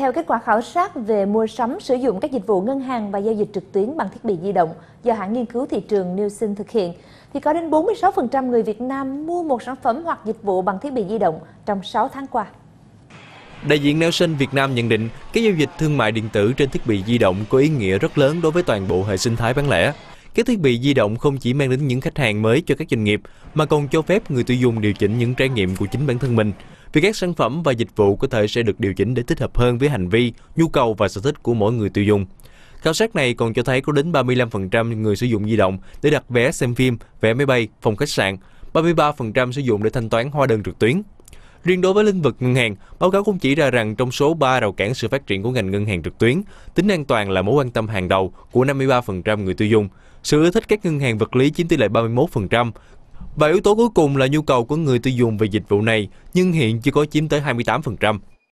Theo kết quả khảo sát về mua sắm sử dụng các dịch vụ ngân hàng và giao dịch trực tuyến bằng thiết bị di động do hãng nghiên cứu thị trường Nielsen thực hiện, thì có đến 46% người Việt Nam mua một sản phẩm hoặc dịch vụ bằng thiết bị di động trong 6 tháng qua. Đại diện Nielsen Việt Nam nhận định, các giao dịch thương mại điện tử trên thiết bị di động có ý nghĩa rất lớn đối với toàn bộ hệ sinh thái bán lẻ. Các thiết bị di động không chỉ mang đến những khách hàng mới cho các doanh nghiệp, mà còn cho phép người tiêu dùng điều chỉnh những trải nghiệm của chính bản thân mình vì các sản phẩm và dịch vụ có thể sẽ được điều chỉnh để thích hợp hơn với hành vi, nhu cầu và sở thích của mỗi người tiêu dùng. Khảo sát này còn cho thấy có đến 35% người sử dụng di động để đặt vé xem phim, vé máy bay, phòng khách sạn, 33% sử dụng để thanh toán hóa đơn trực tuyến. Riêng đối với lĩnh vực ngân hàng, báo cáo cũng chỉ ra rằng trong số 3 rào cản sự phát triển của ngành ngân hàng trực tuyến, tính an toàn là mối quan tâm hàng đầu của 53% người tiêu dùng. Sự ưa thích các ngân hàng vật lý chiếm tỷ lệ 31%, và yếu tố cuối cùng là nhu cầu của người tiêu dùng về dịch vụ này, nhưng hiện chưa có chiếm tới 28%.